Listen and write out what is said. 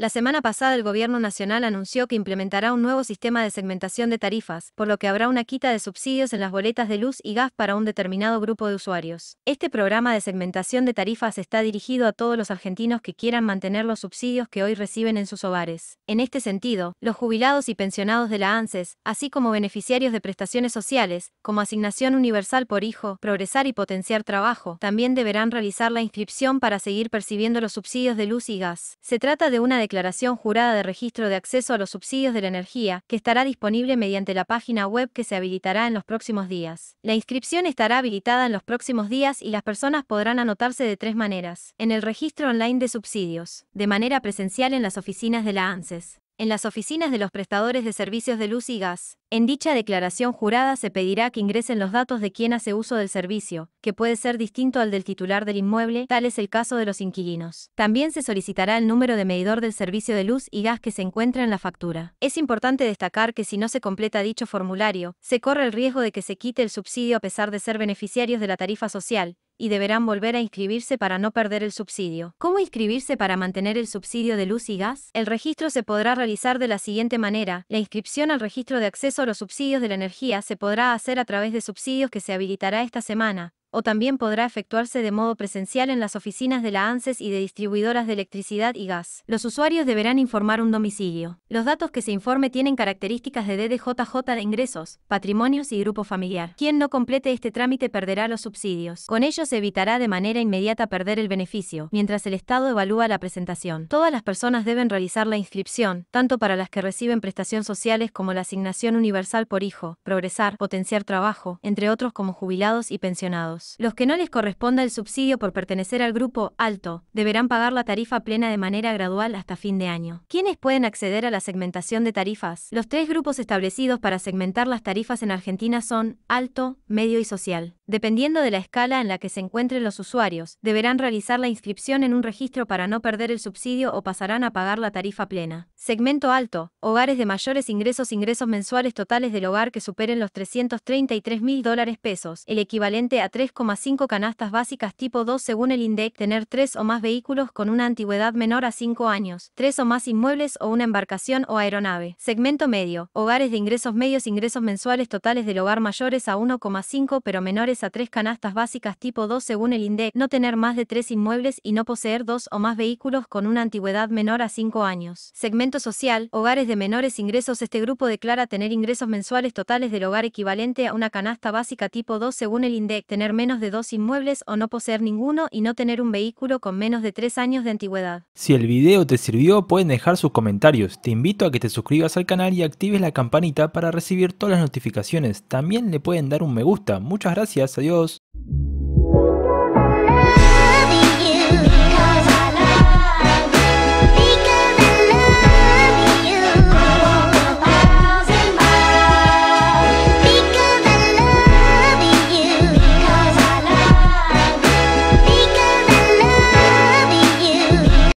La semana pasada el Gobierno Nacional anunció que implementará un nuevo sistema de segmentación de tarifas, por lo que habrá una quita de subsidios en las boletas de luz y gas para un determinado grupo de usuarios. Este programa de segmentación de tarifas está dirigido a todos los argentinos que quieran mantener los subsidios que hoy reciben en sus hogares. En este sentido, los jubilados y pensionados de la ANSES, así como beneficiarios de prestaciones sociales, como asignación universal por hijo, progresar y potenciar trabajo, también deberán realizar la inscripción para seguir percibiendo los subsidios de luz y gas. Se trata de una de declaración jurada de registro de acceso a los subsidios de la energía, que estará disponible mediante la página web que se habilitará en los próximos días. La inscripción estará habilitada en los próximos días y las personas podrán anotarse de tres maneras. En el registro online de subsidios, de manera presencial en las oficinas de la ANSES, en las oficinas de los prestadores de servicios de luz y gas. En dicha declaración jurada se pedirá que ingresen los datos de quien hace uso del servicio, que puede ser distinto al del titular del inmueble, tal es el caso de los inquilinos. También se solicitará el número de medidor del servicio de luz y gas que se encuentra en la factura. Es importante destacar que si no se completa dicho formulario, se corre el riesgo de que se quite el subsidio a pesar de ser beneficiarios de la tarifa social, y deberán volver a inscribirse para no perder el subsidio. ¿Cómo inscribirse para mantener el subsidio de luz y gas? El registro se podrá realizar de la siguiente manera. La inscripción al registro de acceso a los subsidios de la energía se podrá hacer a través de subsidios que se habilitará esta semana, o también podrá efectuarse de modo presencial en las oficinas de la ANSES y de distribuidoras de electricidad y gas. Los usuarios deberán informar un domicilio. Los datos que se informe tienen características de DDJJ de ingresos, patrimonios y grupo familiar. Quien no complete este trámite perderá los subsidios. Con ello se evitará de manera inmediata perder el beneficio, mientras el Estado evalúa la presentación. Todas las personas deben realizar la inscripción, tanto para las que reciben prestaciones sociales como la asignación universal por hijo, progresar, potenciar trabajo, entre otros como jubilados y pensionados. Los que no les corresponda el subsidio por pertenecer al grupo alto deberán pagar la tarifa plena de manera gradual hasta fin de año. ¿Quiénes pueden acceder a la segmentación de tarifas? Los tres grupos establecidos para segmentar las tarifas en Argentina son alto, medio y social. Dependiendo de la escala en la que se encuentren los usuarios, deberán realizar la inscripción en un registro para no perder el subsidio o pasarán a pagar la tarifa plena. Segmento alto. Hogares de mayores ingresos ingresos mensuales totales del hogar que superen los 333 mil dólares pesos, el equivalente a 3,5 canastas básicas tipo 2 según el INDEC, tener 3 o más vehículos con una antigüedad menor a 5 años, 3 o más inmuebles o una embarcación o aeronave. Segmento medio. Hogares de ingresos medios ingresos mensuales totales del hogar mayores a 1,5 pero menores a tres canastas básicas tipo 2 según el INDEC, no tener más de tres inmuebles y no poseer dos o más vehículos con una antigüedad menor a 5 años. Segmento social, hogares de menores ingresos. Este grupo declara tener ingresos mensuales totales del hogar equivalente a una canasta básica tipo 2 según el INDEC, tener menos de dos inmuebles o no poseer ninguno y no tener un vehículo con menos de tres años de antigüedad. Si el video te sirvió, pueden dejar sus comentarios. Te invito a que te suscribas al canal y actives la campanita para recibir todas las notificaciones. También le pueden dar un me gusta. Muchas gracias. Adiós.